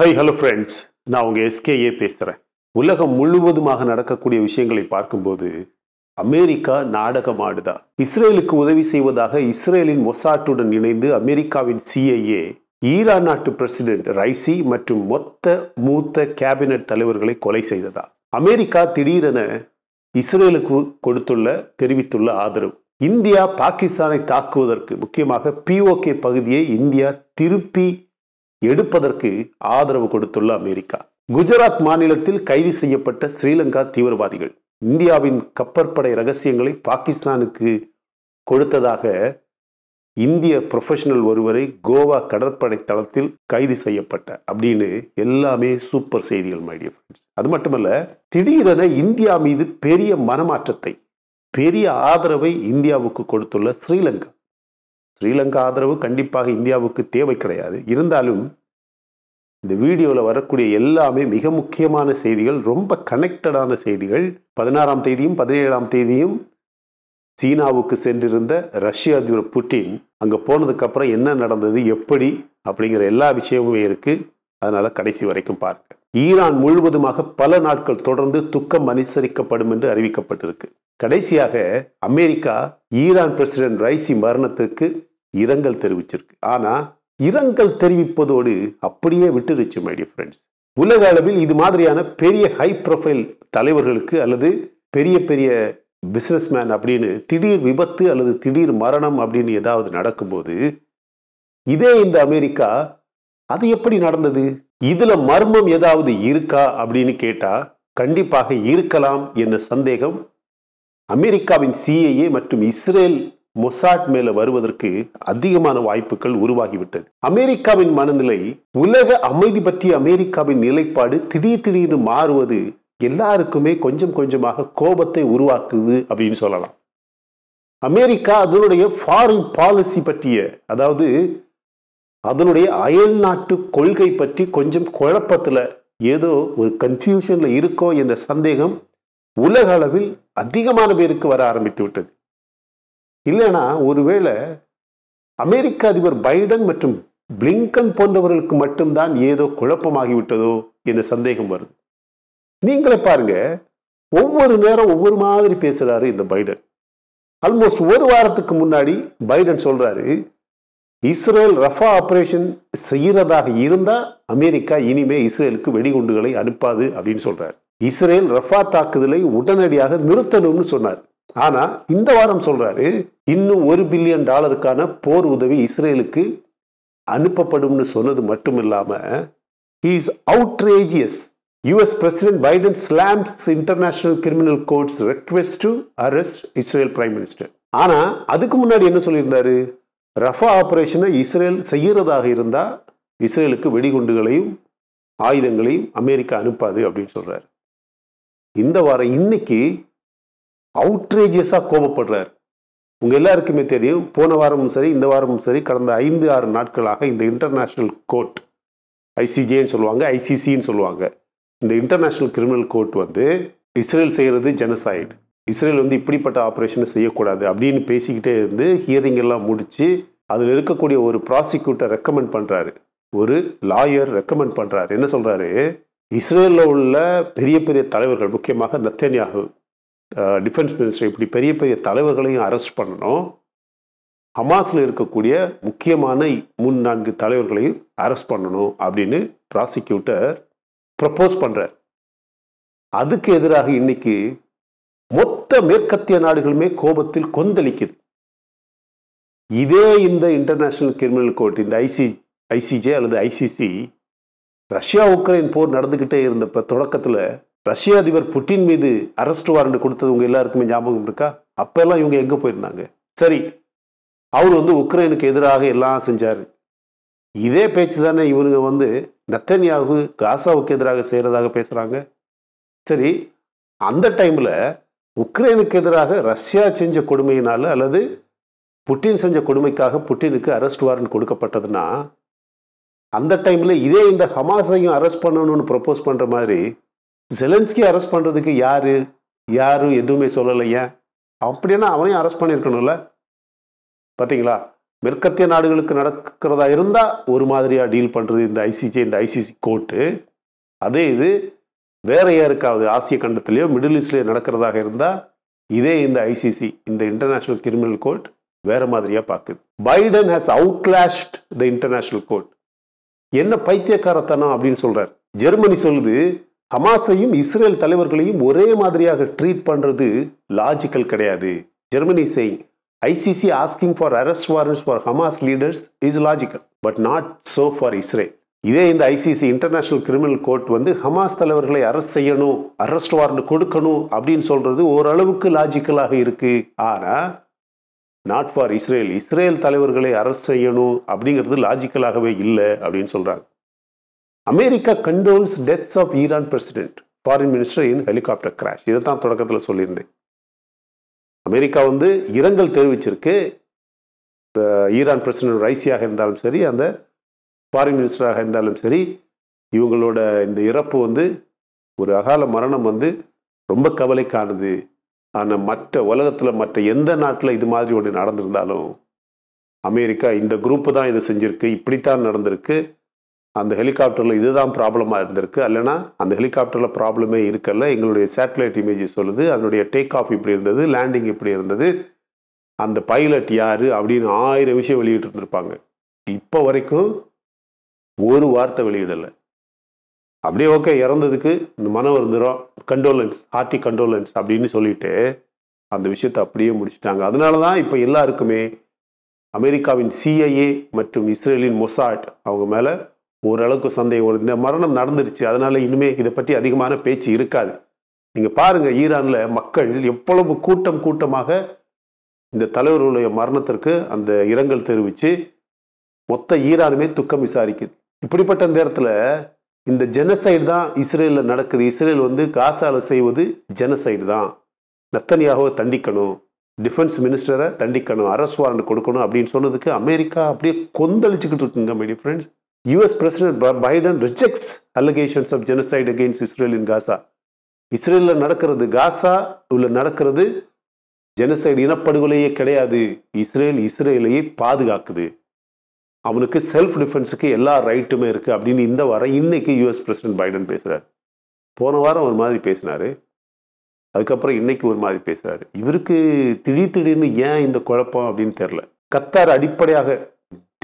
High hello friends நான் உங்கள் SKA பேசுகிறேன் உலகம் முழுவதுமாக நடக்கக்கூடிய விஷயங்களை பார்க்கும்போது அமெரிக்கா நாடகமாடுதா இஸ்ரேலுக்கு உதவி செய்வதாக இஸ்ரேலின் மொசாட்டுடன் இணைந்து அமெரிக்காவின் சிஐஏ ஈரான் நாட்டு பிரசிடென்ட் ரைசி மற்றும் மொத்த மூத்த கேபினட் தலைவர்களை கொலை செய்ததா அமெரிக்கா திடீரென இஸ்ரேலுக்கு கொடுத்துள்ள தெரிவித்துள்ள ஆதரவு இந்தியா பாகிஸ்தானை தாக்குவதற்கு முக்கியமாக பிஓகே பகுதியை இந்தியா திருப்பி எடுப்பதற்கு ஆதரவு கொடுத்துள்ள அமெரிக்கா குஜராத் மாநிலத்தில் கைது செய்யப்பட்ட ஸ்ரீலங்கா தீவிரவாதிகள் இந்தியாவின் கப்பற்படை ரகசியங்களை பாகிஸ்தானுக்கு கொடுத்ததாக இந்திய ப்ரொஃபஷனல் ஒருவரை கோவா கடற்படை தளத்தில் கைது செய்யப்பட்ட அப்படின்னு எல்லாமே சூப்பர் செய்திகள் மைடிய ஃப்ரெண்ட்ஸ் அது மட்டுமல்ல திடீரென இந்தியா மீது பெரிய மனமாற்றத்தை பெரிய ஆதரவை இந்தியாவுக்கு கொடுத்துள்ள ஸ்ரீலங்கா ஸ்ரீலங்கா ஆதரவு கண்டிப்பாக இந்தியாவுக்கு தேவை கிடையாது இருந்தாலும் இந்த வீடியோவில் வரக்கூடிய எல்லாமே மிக முக்கியமான செய்திகள் ரொம்ப கனெக்டடான செய்திகள் பதினாறாம் தேதியும் பதினேழாம் தேதியும் சீனாவுக்கு சென்றிருந்த ரஷ்ய அதிபர் புட்டின் அங்கே போனதுக்கப்புறம் என்ன நடந்தது எப்படி அப்படிங்கிற எல்லா விஷயமுமே இருக்குது அதனால் கடைசி வரைக்கும் பார்க்க ஈரான் முழுவதுமாக பல நாட்கள் தொடர்ந்து துக்கம் அனுசரிக்கப்படும் என்று அறிவிக்கப்பட்டிருக்கு கடைசியாக அமெரிக்கா ஈரான் பிரசிடென்ட் ரைசி மரணத்துக்கு இரங்கல் தெரிவிச்சிருக்கு ஆனால் இரங்கல் தெரிவிப்பதோடு அப்படியே விட்டுருச்சு மைடிய ஃப்ரெண்ட்ஸ் உலக அளவில் இது மாதிரியான பெரிய ஹை ப்ரொஃபைல் தலைவர்களுக்கு அல்லது பெரிய பெரிய பிஸ்னஸ்மேன் அப்படின்னு திடீர் விபத்து அல்லது திடீர் மரணம் அப்படின்னு ஏதாவது நடக்கும்போது இதே இந்த அமெரிக்கா அது எப்படி நடந்தது இதுல மர்மம் ஏதாவது இருக்கா அப்படின்னு கேட்டா கண்டிப்பாக இருக்கலாம் என்ற சந்தேகம் அமெரிக்காவின் சிஏஏ மற்றும் இஸ்ரேல் மொசாட் மேல வருவதற்கு அதிகமான வாய்ப்புகள் உருவாகிவிட்டது அமெரிக்காவின் மனநிலை உலக அமைதி பற்றிய அமெரிக்காவின் நிலைப்பாடு திடீர் திடீர்னு மாறுவது எல்லாருக்குமே கொஞ்சம் கொஞ்சமாக கோபத்தை உருவாக்குது அப்படின்னு சொல்லலாம் அமெரிக்கா அதனுடைய ஃபாரின் பாலிசி பற்றிய அதாவது அதனுடைய அயல் நாட்டு கொள்கை பற்றி கொஞ்சம் குழப்பத்தில் ஏதோ ஒரு கன்ஃபியூஷனில் இருக்கோ என்ற சந்தேகம் உலக அளவில் அதிகமான பேருக்கு வர ஆரம்பித்து விட்டது இல்லைனா ஒருவேளை அமெரிக்க அதிபர் பைடன் மற்றும் பிளிங்கன் போன்றவர்களுக்கு மட்டும்தான் ஏதோ குழப்பமாகிவிட்டதோ என்ற சந்தேகம் வருது நீங்களே பாருங்க ஒவ்வொரு நேரம் ஒவ்வொரு மாதிரி பேசுறாரு இந்த பைடன் ஆல்மோஸ்ட் ஒரு வாரத்துக்கு முன்னாடி பைடன் சொல்றாரு இஸ்ரேல் ரஃபா ஆப்ரேஷன் செய்கிறதாக இருந்தால் அமெரிக்கா இனிமே இஸ்ரேலுக்கு வெடிகுண்டுகளை அனுப்பாது அப்படின்னு சொல்றாரு இஸ்ரேல் ரஃபா தாக்குதலை உடனடியாக நிறுத்தணும்னு சொன்னார் ஆனா இந்த வாரம் சொல்றாரு இன்னும் ஒரு பில்லியன் டாலருக்கான போர் உதவி இஸ்ரேலுக்கு அனுப்பப்படும்னு சொன்னது மட்டும் இல்லாம is outrageous US President Biden slams International Criminal Court's request to arrest Israel Prime Minister. ஆனால் அதுக்கு முன்னாடி என்ன சொல்லியிருந்தாரு ரஃபா ஆப்ரேஷனை இஸ்ரேல் செய்கிறதாக இருந்தால் இஸ்ரேலுக்கு வெடிகுண்டுகளையும் ஆயுதங்களையும் அமெரிக்கா அனுப்பாது அப்படின்னு சொல்கிறார் இந்த வாரம் இன்னைக்கு அவுட்ரேஜியஸாக கோபப்படுறார் உங்கள் எல்லாருக்குமே தெரியும் போன வாரமும் சரி இந்த வாரமும் சரி கடந்த ஐந்து ஆறு நாட்களாக இந்த இன்டர்நேஷ்னல் கோர்ட் ஐசிஜேன்னு சொல்லுவாங்க ஐசிசின்னு சொல்லுவாங்க இந்த இன்டர்நேஷ்னல் கிரிமினல் கோர்ட் வந்து இஸ்ரேல் செய்கிறது ஜெனசைடு இஸ்ரேல் வந்து இப்படிப்பட்ட ஆப்ரேஷனை செய்யக்கூடாது அப்படின்னு பேசிக்கிட்டே இருந்து ஹியரிங் எல்லாம் முடித்து அதில் இருக்கக்கூடிய ஒரு ப்ராசிக்யூட்டர் ரெக்கமெண்ட் பண்ணுறாரு ஒரு லாயர் ரெக்கமெண்ட் பண்ணுறாரு என்ன சொல்கிறாரு இஸ்ரேலில் உள்ள பெரிய பெரிய தலைவர்கள் முக்கியமாக நத்தன்யாகு டிஃபென்ஸ் மினிஸ்டர் இப்படி பெரிய பெரிய தலைவர்களையும் அரெஸ்ட் பண்ணணும் ஹமாஸில் இருக்கக்கூடிய முக்கியமான முன் நான்கு தலைவர்களையும் அரெஸ்ட் பண்ணணும் அப்படின்னு ப்ராசிக்யூட்டர் ப்ரப்போஸ் பண்ணுறார் அதுக்கு எதிராக இன்னைக்கு மொத்த மேற்கத்திய நாடுகளுமே கோபத்தில் கொந்தளிக்குது இதே இந்த இன்டர்நேஷனல் கிரிமினல் கோர்ட் இந்த ஐசி ஐசிஜே அல்லது ஐசிசி ரஷ்யா உக்ரைன் போர் நடந்துக்கிட்டே இருந்தப்ப தொடக்கத்தில் ரஷ்ய அதிபர் புட்டின் மீது அரெஸ்ட் வாரண்ட் கொடுத்தது உங்கள் எல்லாருக்குமே ஞாபகம் இருக்கா அப்போல்லாம் இவங்க எங்கே போயிருந்தாங்க சரி அவர் வந்து உக்ரைனுக்கு எதிராக எல்லாம் செஞ்சார் இதே பேச்சு தானே இவனுங்க வந்து நத்தன்யாகு காசாவுக்கு எதிராக செய்கிறதாக பேசுகிறாங்க சரி அந்த டைமில் உக்ரைனுக்கு எதிராக ரஷ்யா செஞ்ச கொடுமையினால் அல்லது புட்டின் செஞ்ச கொடுமைக்காக புட்டினுக்கு அரெஸ்ட் வாரண்ட் கொடுக்கப்பட்டதுன்னா அந்த டைமில் இதே இந்த ஹமாஸையும் அரெஸ்ட் பண்ணணும்னு ப்ரப்போஸ் பண்ணுற மாதிரி ஜெலன்ஸ்கி அரெஸ்ட் பண்ணுறதுக்கு யார் யாரும் எதுவுமே சொல்லலையே அப்படின்னா அவனையும் அரெஸ்ட் பண்ணியிருக்கணும்ல பார்த்தீங்களா மேற்கத்திய நாடுகளுக்கு நடக்கிறதா இருந்தால் ஒரு மாதிரியாக டீல் பண்ணுறது இந்த ஐசிசி இந்த ஐசிசி கோர்ட்டு அதே இது வேற யாருக்காவது ஆசிய கண்டத்திலேயோ மிடில் ஈஸ்ட்லேயோ நடக்கிறதாக இருந்தால் இதே இந்த ஐசிசி இந்த இன்டர்நேஷ்னல் கிரிமினல் கோர்ட் வேற மாதிரியாக பார்க்குது Biden has outlast the international court என்ன பைத்தியக்காரத்தனம் அப்படின்னு சொல்கிறார் ஜெர்மனி சொல்லுது ஹமாஸையும் இஸ்ரேல் தலைவர்களையும் ஒரே மாதிரியாக ட்ரீட் பண்ணுறது லாஜிக்கல் கிடையாது ஜெர்மனி செய்யும் ICC asking for arrest warrants for Hamas leaders is logical but not so for Israel இதே இந்த ஐசிசி இன்டர்நேஷனல் கிரிமினல் கோர்ட் வந்து ஹமாஸ் தலைவர்களை அரெஸ்ட் செய்யணும் அரெஸ்ட் வாரண்ட் கொடுக்கணும் அப்படின்னு சொல்றது ஓரளவுக்கு லாஜிக்கலாக இருக்கு ஆனா நாட் ஃபார் இஸ்ரேல் இஸ்ரேல் தலைவர்களை அரெஸ்ட் செய்யணும் அப்படிங்கிறது லாஜிக்கலாகவே இல்லை அப்படின்னு சொல்றாங்க America condoles deaths of Iran president foreign minister in helicopter crash இதை தான் தொடக்கத்தில் சொல்லியிருந்தேன் அமெரிக்கா வந்து இரங்கல் தெரிவிச்சிருக்கு ஈரான் பிரசிடன்ட் ரைசியாக இருந்தாலும் சரி அந்த ஃபாரின் மினிஸ்டராக இருந்தாலும் சரி இவங்களோட இந்த இறப்பு வந்து ஒரு அகால மரணம் வந்து ரொம்ப கவலைக்கானது ஆனால் மற்ற உலகத்தில் மற்ற எந்த நாட்டில் இது மாதிரி ஒன்று நடந்திருந்தாலும் அமெரிக்கா இந்த குரூப்பு தான் இதை செஞ்சுருக்கு இப்படித்தான் நடந்திருக்கு அந்த ஹெலிகாப்டரில் இதுதான் ப்ராப்ளமாக இருந்திருக்கு இல்லைனா அந்த ஹெலிகாப்டரில் ப்ராப்ளமே இருக்கல எங்களுடைய சேட்டலைட் இமேஜ் சொல்லுது அதனுடைய டேக் ஆஃப் இப்படி இருந்தது லேண்டிங் இப்படி இருந்தது அந்த பைலட் யார் அப்படின்னு ஆயிரம் விஷயம் வெளியிட்டு இருந்திருப்பாங்க இப்போ வரைக்கும் ஒரு வார்த்தை வெளியிடலை அப்படியே ஓகே இறந்ததுக்கு இந்த மன வருந்துடும் கண்டோலன்ஸ் ஹார்ட்டி கண்டோலன்ஸ் அப்படின்னு சொல்லிட்டு அந்த விஷயத்தை அப்படியே முடிச்சுட்டாங்க அதனால தான் இப்போ எல்லாருக்குமே அமெரிக்காவின் சிஐஏ மற்றும் இஸ்ரேலின் மொசாட் அவங்க மேலே ஓரளவுக்கு சந்தேகம் வரும் இந்த மரணம் நடந்துருச்சு அதனால் இனிமே இதை பற்றி அதிகமான பேச்சு இருக்காது நீங்கள் பாருங்கள் ஈரானில் மக்கள் எவ்வளவு கூட்டம் கூட்டமாக இந்த தலைவர்களுடைய மரணத்திற்கு அந்த இரங்கல் தெரிவித்து மொத்த ஈரானுமே துக்கம் விசாரிக்குது இப்படிப்பட்ட நேரத்தில் இந்த ஜெனசைடு தான் இஸ்ரேலில் நடக்குது இஸ்ரேல் வந்து காசால செய்வது ஜெனசைடு தான் நத்தனியாக தண்டிக்கணும் டிஃபென்ஸ் மினிஸ்டரை தண்டிக்கணும் அரசு வாரண்ட் கொடுக்கணும் அப்படின்னு சொன்னதுக்கு அமெரிக்கா அப்படியே கொந்தளிச்சுக்கிட்டு இருக்குங்க my friends US President Biden rejects allegations of genocide against Israel in Gaza. இஸ்ரேலில் நடக்கிறது காசா உள்ள நடக்கிறது ஜெனசைடு இனப்படுகொலையே கிடையாது இஸ்ரேல் இஸ்ரேலையே பாதுகாக்குது அவனுக்கு செல்ஃப் டிஃபென்ஸுக்கு எல்லா ரைட்டுமே இருக்குது அப்படின்னு இந்த வாரம் இன்னைக்கு யுஎஸ் பிரசிடென்ட் பைடன் பேசுகிறார் போன வாரம் ஒரு மாதிரி பேசினார் அதுக்கப்புறம் இன்னைக்கு ஒரு மாதிரி பேசுகிறார் இவருக்கு திடீர் திடீர்னு ஏன் இந்த குழப்பம் அப்படின்னு தெரில கத்தார் அடிப்படையாக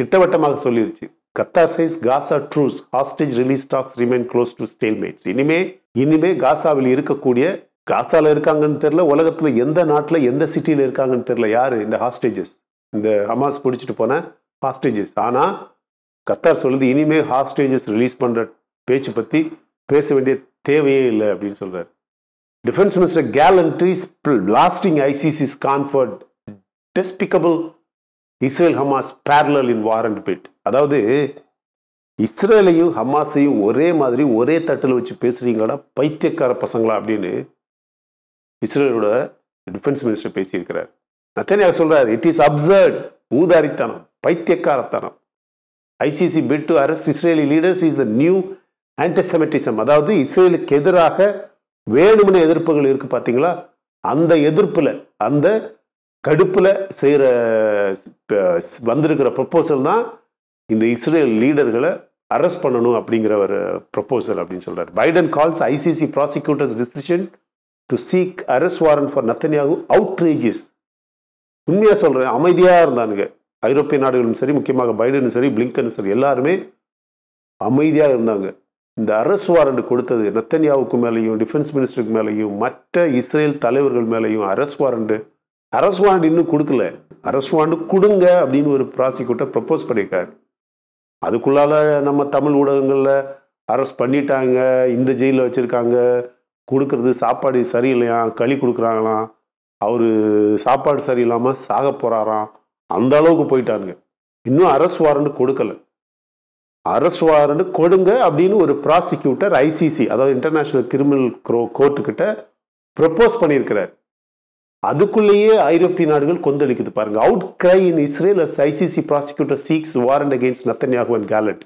திட்டவட்டமாக சொல்லிருச்சு Qatar says Gaza truce hostage release talks remain close to stalemates இனிமே இனிமே காசாவில் இருக்கக்கூடிய காசாவில் இருக்காங்கன்னு தெரில உலகத்தில் எந்த நாட்டில் எந்த சிட்டியில் இருக்காங்கன்னு தெரில யார் இந்த ஹாஸ்டேஜஸ் இந்த ஹமாஸ் பிடிச்சிட்டு போன ஹாஸ்டேஜஸ் ஆனால் கத்தார் சொல்லுது இனிமே ஹாஸ்டேஜஸ் ரிலீஸ் பண்ணுற பேச்சு பற்றி பேச வேண்டிய தேவையே இல்லை அப்படின்னு சொல்கிறார் டிஃபென்ஸ் மினிஸ்டர் கேலண்ட்ரி லாஸ்டிங் ஐசிசிஸ் கான்ஃபர்ட் despicable Israel Hamas parallel in war and bid அதாவது இஸ்ரேலையும் ஹமாஸையும் ஒரே மாதிரி ஒரே தட்டில் வச்சு பேசுகிறீங்களா பைத்தியக்கார பசங்களா அப்படின்னு இஸ்ரேலோட டிஃபென்ஸ் மினிஸ்டர் பேசியிருக்கிறார் நத்தனியாக சொல்கிறார் இட் இஸ் அப்சர்ட் ஊதாரித்தனம் பைத்தியக்காரத்தனம் ICC bid to arrest Israeli leaders is the new antisemitism அதாவது இஸ்ரேலுக்கு எதிராக வேணும்னு எதிர்ப்புகள் இருக்குது பார்த்தீங்களா அந்த எதிர்ப்பில் அந்த கடுப்பில் செய்கிற வந்திருக்கிற ப்ரப்போசல் தான் இந்த இஸ்ரேல் லீடர்களை அரெஸ்ட் பண்ணணும் அப்படிங்கிற ஒரு ப்ரப்போசல் அப்படின்னு சொல்கிறார் Biden calls ICC prosecutor's decision to seek arrest warrant for Netanyahu outrageous உண்மையாக சொல்கிறேன் அமைதியாக இருந்தானுங்க ஐரோப்பிய நாடுகளும் சரி முக்கியமாக பைடனும் சரி பிளிங்கனும் சரி எல்லாருமே அமைதியாக இருந்தாங்க இந்த அரசு வாரண்ட் கொடுத்தது நத்தன்யாவுக்கு மேலேயும் டிஃபென்ஸ் மினிஸ்டருக்கு மேலேயும் மற்ற இஸ்ரேல் தலைவர்கள் மேலேயும் அரசு வாரண்ட் வாரண்ட் இன்னும் கொடுக்கல வாரண்ட் கொடுங்க அப்படின்னு ஒரு ப்ராசிக்யூட்டர் ப்ரப்போஸ் பண்ணியிருக்காரு அதுக்குள்ளால நம்ம தமிழ் ஊடகங்களில் அரெஸ்ட் பண்ணிட்டாங்க இந்த ஜெயிலில் வச்சுருக்காங்க கொடுக்கறது சாப்பாடு சரியில்லையா களி கொடுக்குறாங்களாம் அவர் சாப்பாடு சரியில்லாமல் சாக போகிறாராம் அந்த அளவுக்கு போயிட்டானுங்க இன்னும் அரெஸ்ட் வாரண்ட் கொடுக்கல அரெஸ்ட் வாரண்ட் கொடுங்க அப்படின்னு ஒரு ப்ராசிக்யூட்டர் ஐசிசி அதாவது இன்டர்நேஷ்னல் கிரிமினல் கோர்ட்டுக்கிட்ட ப்ரப்போஸ் பண்ணியிருக்கிறார் அதுக்குள்ளேயே ஐரோப்பிய நாடுகள் கொந்தளிக்குது பாருங்க outcry in Israel ICC prosecutor seeks warrant against Netanyahu and Gallant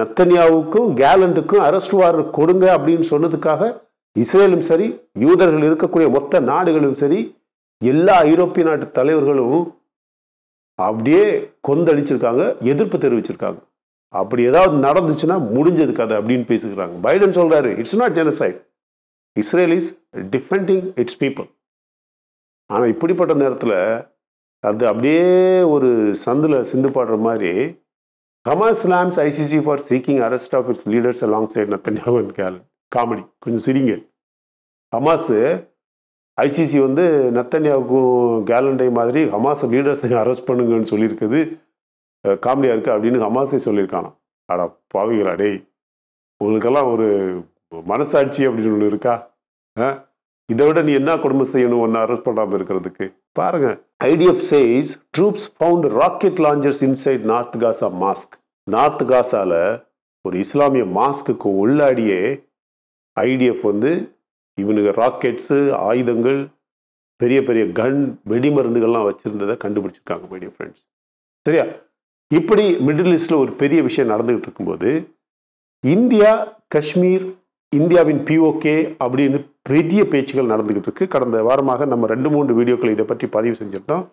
நத்தன்யாவுக்கும் கேலண்டுக்கும் அரெஸ்ட் வாரண்ட் கொடுங்க அப்படின்னு சொன்னதுக்காக இஸ்ரேலும் சரி யூதர்கள் இருக்கக்கூடிய மொத்த நாடுகளும் சரி எல்லா ஐரோப்பிய நாட்டு தலைவர்களும் அப்படியே கொந்தளிச்சிருக்காங்க எதிர்ப்பு தெரிவிச்சிருக்காங்க அப்படி ஏதாவது நடந்துச்சுன்னா முடிஞ்சது கதை அப்படின்னு பேசுகிறாங்க பைடன் சொல்றாரு it's not genocide Israel is defending its people ஆனால் இப்படிப்பட்ட நேரத்தில் அது அப்படியே ஒரு சந்தில் சிந்து பாடுற மாதிரி Hamas slams ICC for seeking arrest of its leaders alongside Netanyahu and Gallant comedy கொஞ்சம் சிரிங்க ஹமாஸு ஐசிசி வந்து நத்தன்யாவுக்கும் கேலண்டை மாதிரி ஹமாஸ் லீடர்ஸை அரெஸ்ட் பண்ணுங்கன்னு சொல்லியிருக்குது காமெடியாக இருக்குது அப்படின்னு ஹமாஸே சொல்லியிருக்கானா அடா பாவிங்களா டேய் உங்களுக்கெல்லாம் ஒரு மனசாட்சி அப்படின்னு ஒன்று இருக்கா இதை விட நீ என்ன கொடுமை செய்யணும் ஒன்று அரெஸ்ட் பண்ணாமல் இருக்கிறதுக்கு பாருங்க IDF says troops found rocket launchers inside north Gaza mosque north காசாவில் ஒரு இஸ்லாமிய மாஸ்க்கு உள்ளாடியே ஐடிஎஃப் வந்து இவனுக்கு ராக்கெட்ஸு ஆயுதங்கள் பெரிய பெரிய கன் வெடி மருந்துகள்லாம் வச்சுருந்ததை கண்டுபிடிச்சிருக்காங்க மைடிய ஃப்ரெண்ட்ஸ் சரியா இப்படி மிடில் ஈஸ்டில் ஒரு பெரிய விஷயம் நடந்துகிட்டு இருக்கும்போது இந்தியா காஷ்மீர் இந்தியாவின் பிஓகே அப்படின்னு பெரிய பேச்சுகள் நடந்துகிட்டு இருக்கு கடந்த வாரமாக நம்ம ரெண்டு மூன்று வீடியோக்கள் இதை பற்றி பதிவு செஞ்சிருந்தோம்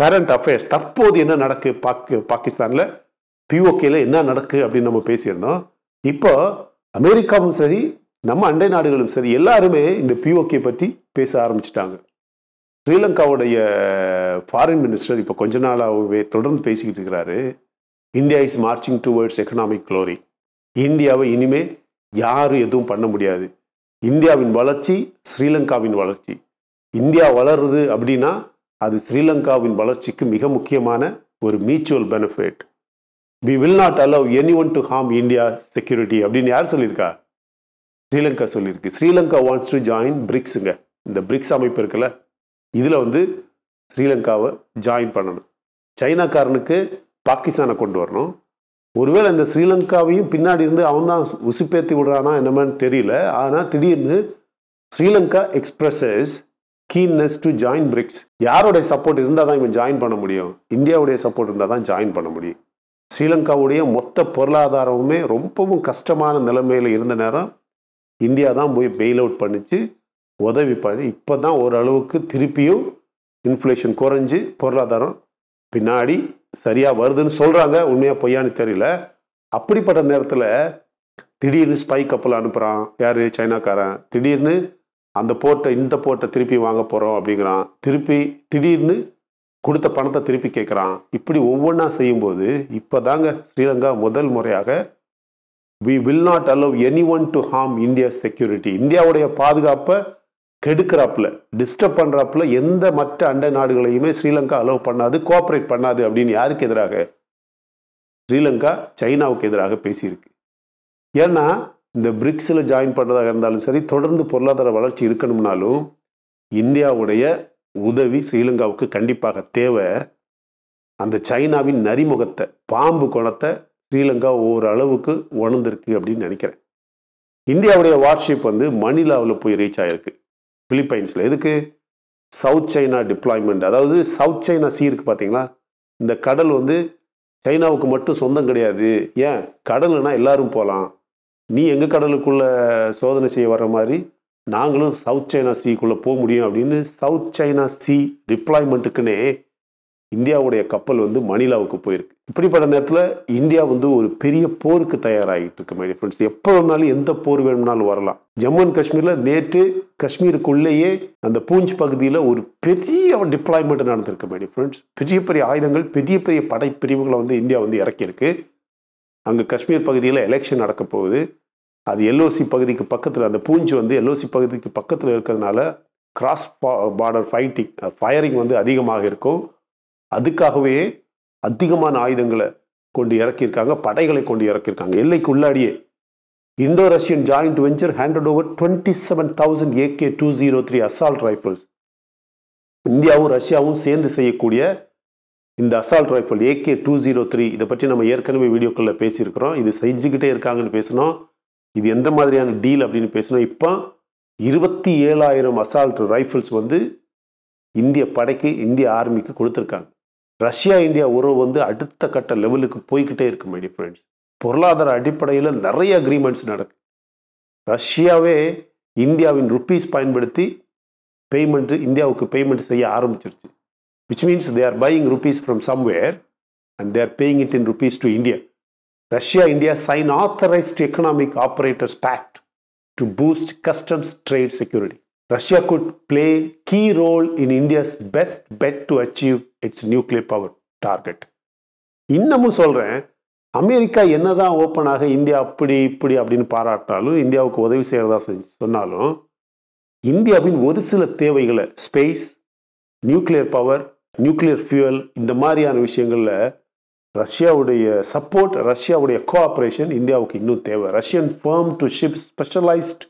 கரண்ட் அஃபேர்ஸ் தற்போது என்ன நடக்கு பாக்கு பாகிஸ்தானில் பிஓகேல என்ன நடக்கு அப்படின்னு நம்ம பேசியிருந்தோம் இப்போ அமெரிக்காவும் சரி நம்ம அண்டை நாடுகளும் சரி எல்லாருமே இந்த பிஓகே பற்றி பேச ஆரம்பிச்சிட்டாங்க ஸ்ரீலங்காவுடைய ஃபாரின் மினிஸ்டர் இப்போ கொஞ்ச நாளாகவே தொடர்ந்து பேசிக்கிட்டு இருக்கிறாரு India is marching towards economic glory இந்தியாவை இனிமேல் யாரும் எதுவும் பண்ண முடியாது இந்தியாவின் வளர்ச்சி ஸ்ரீலங்காவின் வளர்ச்சி இந்தியா வளருது அப்படின்னா அது ஸ்ரீலங்காவின் வளர்ச்சிக்கு மிக முக்கியமான ஒரு mutual benefit we will not allow anyone to harm India security அப்படின்னு யார் சொல்லியிருக்கா ஸ்ரீலங்கா சொல்லியிருக்கு ஸ்ரீலங்கா வாண்ட்ஸ் டு ஜாயின் பிரிக்ஸுங்க இந்த பிரிக்ஸ் அமைப்பு இருக்குல்ல இதில் வந்து ஸ்ரீலங்காவை ஜாயின் பண்ணணும் சைனாக்காரனுக்கு பாகிஸ்தானை கொண்டு வரணும் ஒருவேளை இந்த ஸ்ரீலங்காவையும் பின்னாடி இருந்து அவன் தான் உசுப்பேத்தி விடுறானா என்னமான்னு தெரியல ஆனால் திடீர்னு Sri Lanka expresses keenness to join BRICS யாருடைய சப்போர்ட் இருந்தால் தான் இவன் ஜாயின் பண்ண முடியும் இந்தியாவுடைய சப்போர்ட் இருந்தால் தான் ஜாயின் பண்ண முடியும் ஸ்ரீலங்காவுடைய மொத்த பொருளாதாரமுமே ரொம்பவும் கஷ்டமான நிலைமையில் இருந்த நேரம் இந்தியா தான் போய் பெயில் அவுட் பண்ணிச்சு உதவி பண்ணி இப்போ தான் ஓரளவுக்கு திருப்பியும் இன்ஃப்ளேஷன் குறைஞ்சி பொருளாதாரம் பின்னாடி சரியாக வருதுன்னு சொல்கிறாங்க உண்மையாக பொய்யான்னு தெரியல அப்படிப்பட்ட நேரத்தில் திடீர்னு ஸ்பை கப்பல் அனுப்புகிறான் யார் சைனாக்காரன் திடீர்னு அந்த போர்ட்டை இந்த போர்ட்டை திருப்பி வாங்க போகிறோம் அப்படிங்கிறான் திருப்பி திடீர்னு கொடுத்த பணத்தை திருப்பி கேட்குறான் இப்படி ஒவ்வொன்றா செய்யும்போது இப்போ தாங்க ஸ்ரீலங்கா முதல் முறையாக we will not allow anyone to harm India security இந்தியாவுடைய பாதுகாப்பை கெடுக்கிறாப்புல டிஸ்டர்ப் பண்ணுறாப்புல எந்த மற்ற அண்டை நாடுகளையுமே ஸ்ரீலங்கா அலோவ் பண்ணாது கோஆப்ரேட் பண்ணாது அப்படின்னு யாருக்கு எதிராக ஸ்ரீலங்கா சைனாவுக்கு எதிராக பேசியிருக்கு ஏன்னா இந்த பிரிக்ஸில் ஜாயின் பண்ணுறதாக இருந்தாலும் சரி தொடர்ந்து பொருளாதார வளர்ச்சி இருக்கணும்னாலும் இந்தியாவுடைய உதவி ஸ்ரீலங்காவுக்கு கண்டிப்பாக தேவை அந்த சைனாவின் நரிமுகத்தை பாம்பு குணத்தை ஸ்ரீலங்கா ஓரளவுக்கு உணர்ந்திருக்கு அப்படின்னு நினைக்கிறேன் இந்தியாவுடைய வார்ஷிப் வந்து மணிலாவில் போய் ரீச் ஆகிருக்கு பிலிப்பைன்ஸில் எதுக்கு சவுத் சைனா டிப்ளாய்மெண்ட் அதாவது சவுத் சைனா சீ இருக்குது பார்த்தீங்களா இந்த கடல் வந்து சைனாவுக்கு மட்டும் சொந்தம் கிடையாது ஏன் கடல்னா எல்லாரும் போகலாம் நீ எங்கள் கடலுக்குள்ளே சோதனை செய்ய வர மாதிரி நாங்களும் சவுத் சைனா சீக்குள்ளே போக முடியும் அப்படின்னு சவுத் சைனா சி டிப்ளாய்மெண்ட்டுக்குன்னே இந்தியாவுடைய கப்பல் வந்து மணிலாவுக்கு போயிருக்கு இப்படிப்பட்ட நேரத்தில் இந்தியா வந்து ஒரு பெரிய போருக்கு தயாராகிட்டு இருக்கு மை ஃப்ரெண்ட்ஸ் எப்போ வேணாலும் எந்த போர் வேணும்னாலும் வரலாம் ஜம்மு அண்ட் காஷ்மீரில் நேற்று காஷ்மீருக்குள்ளேயே அந்த பூஞ்ச் பகுதியில் ஒரு பெரிய டிப்ளாய்மெண்ட் நடந்திருக்கு மை ஃப்ரெண்ட்ஸ் பெரிய பெரிய ஆயுதங்கள் பெரிய பெரிய படைப்பிரிவுகளை வந்து இந்தியா வந்து இறக்கியிருக்கு அங்கே காஷ்மீர் பகுதியில் எலெக்ஷன் நடக்க போகுது அது எல்ஓசி பகுதிக்கு பக்கத்தில் அந்த பூஞ்ச் வந்து எல்ஓசி பகுதிக்கு பக்கத்தில் இருக்கிறதுனால கிராஸ் பார்டர் ஃபைட்டிங் ஃபயரிங் வந்து அதிகமாக இருக்கும் அதுக்காகவே அதிகமான ஆயுதங்களை கொண்டு இறக்கியிருக்காங்க படைகளை கொண்டு இறக்கியிருக்காங்க எல்லைக்கு உள்ளாடியே Indo Russian joint venture handed over twenty seven thousand AK two zero three assault rifles இந்தியாவும் ரஷ்யாவும் சேர்ந்து செய்யக்கூடிய இந்த assault rifle AK two zero three இதை பற்றி நம்ம ஏற்கனவே வீடியோக்களில் பேசியிருக்கிறோம் இது செஞ்சுக்கிட்டே இருக்காங்கன்னு பேசணும் இது எந்த மாதிரியான டீல் அப்படின்னு பேசணும் இப்போ இருபத்தி ஏழாயிரம் அசால்ட் ரைஃபிள்ஸ் வந்து இந்திய படைக்கு இந்திய ஆர்மிக்கு கொடுத்துருக்காங்க ரஷ்யா இந்தியா உறவு வந்து அடுத்த கட்ட லெவலுக்கு போய்கிட்டே இருக்கு மை ஃப்ரெண்ட்ஸ் பொருளாதார அடிப்படையில் நிறைய அக்ரிமெண்ட்ஸ் நடக்கு ரஷ்யாவே இந்தியாவின் ருப்பீஸ் பயன்படுத்தி பேமெண்ட் இந்தியாவுக்கு பேமெண்ட் செய்ய ஆரம்பிச்சிருச்சு which means they are buying rupees from somewhere and they are paying it in rupees to India Russia India sign authorised economic operators pact to boost customs trade security Russia could play key role in India's best bet to achieve its nuclear power target. இன்னமும் சொல்கிறேன் America என்னதான் ஓப்பனாக India அப்படி இப்படி அப்படின்னு பாராட்டாலும் இந்தியாவுக்கு உதவி செய்கிறதா சொன்னாலும் இந்தியாவின் ஒரு சில தேவைகளை space nuclear power nuclear fuel இந்த மாதிரியான விஷயங்களில் ரஷ்யாவுடைய சப்போர்ட் ரஷ்யாவுடைய கோஆப்ரேஷன் இந்தியாவுக்கு இன்னும் தேவை Russian firm to ship specialised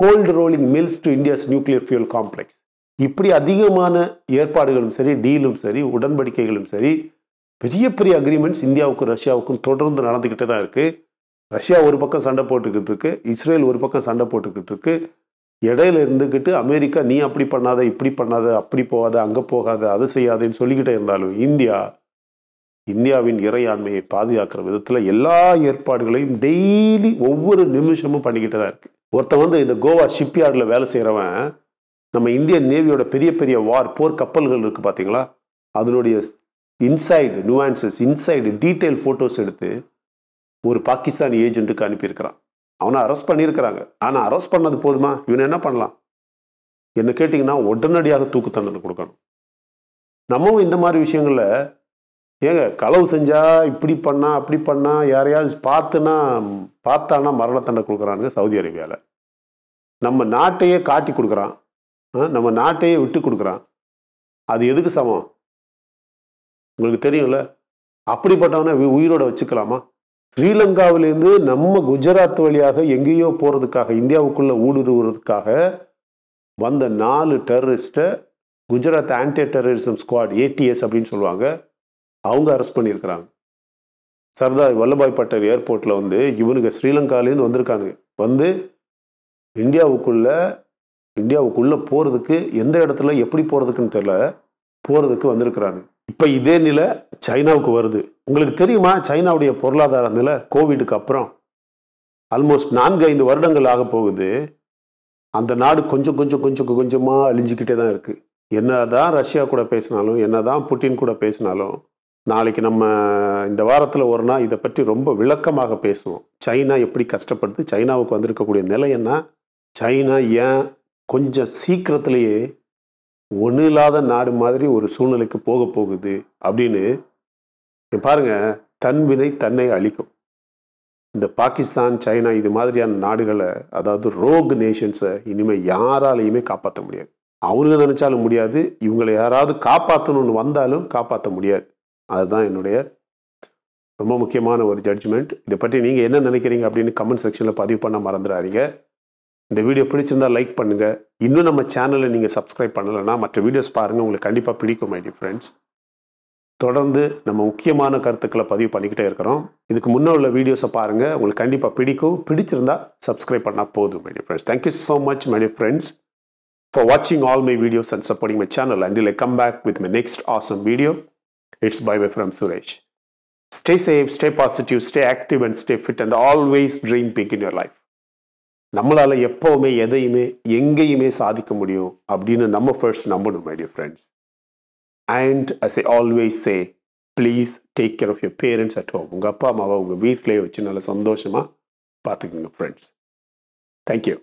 cold rolling mills to India's nuclear fuel complex இப்படி அதிகமான ஏற்பாடுகளும் சரி டீலும் சரி உடன்படிக்கைகளும் சரி பெரிய பெரிய அக்ரிமெண்ட்ஸ் இந்தியாவுக்கும் ரஷ்யாவுக்கும் தொடர்ந்து நடந்துக்கிட்டே தான் இருக்குது ரஷ்யா ஒரு பக்கம் சண்டை போட்டுக்கிட்டு இருக்கு இஸ்ரேல் ஒரு பக்கம் சண்டை போட்டுக்கிட்டு இருக்கு இடையில இருந்துக்கிட்டு அமெரிக்கா நீ அப்படி பண்ணாத இப்படி பண்ணாத அப்படி போகாத அங்கே போகாத அது செய்யாதேன்னு சொல்லிக்கிட்டே இருந்தாலும் இந்தியா இந்தியாவின் இறையாண்மையை பாதுகாக்கிற விதத்தில் எல்லா ஏற்பாடுகளையும் டெய்லி ஒவ்வொரு நிமிஷமும் பண்ணிக்கிட்டு தான் இருக்குது ஒருத்தன் வந்து இந்த கோவா ஷிப்யார்டில் வேலை செய்கிறவன் நம்ம இந்தியன் நேவியோட பெரிய பெரிய வார் போர் கப்பல்கள் இருக்குது பார்த்தீங்களா அதனுடைய inside nuances inside detail photos எடுத்து ஒரு பாகிஸ்தானி ஏஜென்ட்டுக்கு அனுப்பியிருக்கிறான் அவனை அரெஸ்ட் பண்ணியிருக்கிறாங்க ஆனால் அரெஸ்ட் பண்ணது போதுமா இவனை என்ன பண்ணலாம் என்ன கேட்டிங்கன்னா உடனடியாக தூக்கு தண்டனை கொடுக்கணும் நம்மவும் இந்த மாதிரி விஷயங்களில் ஏங்க களவு செஞ்சால் இப்படி பண்ணா அப்படி பண்ணா யாரையாவது பார்த்துனா பார்த்தானா மரணத்தண்டை கொடுக்குறானுங்க சவுதி அரேபியாவில் நம்ம நாட்டையே காட்டி கொடுக்குறான் நம்ம நாட்டையே விட்டு கொடுக்குறான் அது எதுக்கு சமம் உங்களுக்கு தெரியும்ல அப்படிப்பட்டவனை உயிரோட வச்சுக்கலாமா ஸ்ரீலங்காவிலேருந்து நம்ம குஜராத் வழியாக எங்கேயோ போகிறதுக்காக இந்தியாவுக்குள்ளே ஊடுருவுறதுக்காக வந்த நாலு டெரரிஸ்ட்டை Gujarat anti terrorism squad ATS அப்படின்னு சொல்லுவாங்க அவங்க அரெஸ்ட் பண்ணியிருக்கிறாங்க சர்தார் வல்லபாய் பட்டேல் ஏர்போர்ட்டில் வந்து இவனுங்க ஸ்ரீலங்காலேருந்து வந்திருக்காங்க வந்து இந்தியாவுக்குள்ள இந்தியாவுக்குள்ளே போகிறதுக்கு எந்த இடத்துல எப்படி போகிறதுக்குன்னு தெரில போகிறதுக்கு வந்திருக்கிறாங்க இப்போ இதே நிலை சைனாவுக்கு வருது உங்களுக்கு தெரியுமா சைனாவுடைய பொருளாதார நிலை கோவிடுக்கு அப்புறம் ஆல்மோஸ்ட் நான்கு ஐந்து வருடங்கள் ஆக போகுது அந்த நாடு கொஞ்சம் கொஞ்சம் கொஞ்சம் கொஞ்சமாக அழிஞ்சிக்கிட்டே தான் இருக்குது என்ன தான் ரஷ்யா கூட பேசினாலும் என்ன தான் புட்டின் கூட பேசினாலும் நாளைக்கு நம்ம இந்த வாரத்தில் ஒரு நாள் இதை பற்றி ரொம்ப விளக்கமாக பேசுவோம் சைனா எப்படி கஷ்டப்படுது சைனாவுக்கு வந்திருக்கக்கூடிய நிலை என்ன சைனா ஏன் கொஞ்சம் சீக்கிரத்திலேயே ஒன்றும் இல்லாத நாடு மாதிரி ஒரு சூழ்நிலைக்கு போக போகுது அப்படின்னு பாருங்க தன்வினை தன்னை அழிக்கும் இந்த பாகிஸ்தான் சைனா இது மாதிரியான நாடுகளை அதாவது ரோக் நேஷன்ஸை இனிமேல் யாராலையுமே காப்பாற்ற முடியாது அவனுங்க நினச்சாலும் முடியாது இவங்களை யாராவது காப்பாற்றணும்னு வந்தாலும் காப்பாற்ற முடியாது அதுதான் என்னுடைய ரொம்ப முக்கியமான ஒரு ஜட்ஜ்மெண்ட் இதை பற்றி நீங்கள் என்ன நினைக்கிறீங்க அப்படின்னு கமெண்ட் செக்ஷனில் பதிவு பண்ண மறந்துடாதீங்க இந்த வீடியோ பிடிச்சிருந்தால் லைக் பண்ணுங்கள் இன்னும் நம்ம சேனலை நீங்கள் சப்ஸ்கிரைப் பண்ணலைன்னா மற்ற வீடியோஸ் பாருங்கள் உங்களுக்கு கண்டிப்பாக பிடிக்கும் மை ஃப்ரெண்ட்ஸ் தொடர்ந்து நம்ம முக்கியமான கருத்துக்களை பதிவு பண்ணிக்கிட்டே இருக்கிறோம் இதுக்கு முன்னே உள்ள வீடியோஸை பாருங்கள் உங்களுக்கு கண்டிப்பாக பிடிக்கும் பிடிச்சிருந்தா சப்ஸ்கிரைப் பண்ணால் போதும் my friends thank you so much my friends for வாட்சிங் all my videos and supporting my channel and இல்லை come back with my next awesome video It's bye bye from Suresh. Stay safe, stay positive, stay active and stay fit and always dream big in your life. நம்மளால் எப்போவுமே எதையுமே எங்கேயுமே சாதிக்க முடியும் அப்படின்னு நம்ம first நம்பணும் my dear friends and as I always say please take care of your parents at home உங்கள் அப்பா அம்மாவை உங்கள் வீட்டிலேயே வச்சு நல்லா சந்தோஷமாக பார்த்துக்குங்க ஃப்ரெண்ட்ஸ் தேங்க்யூ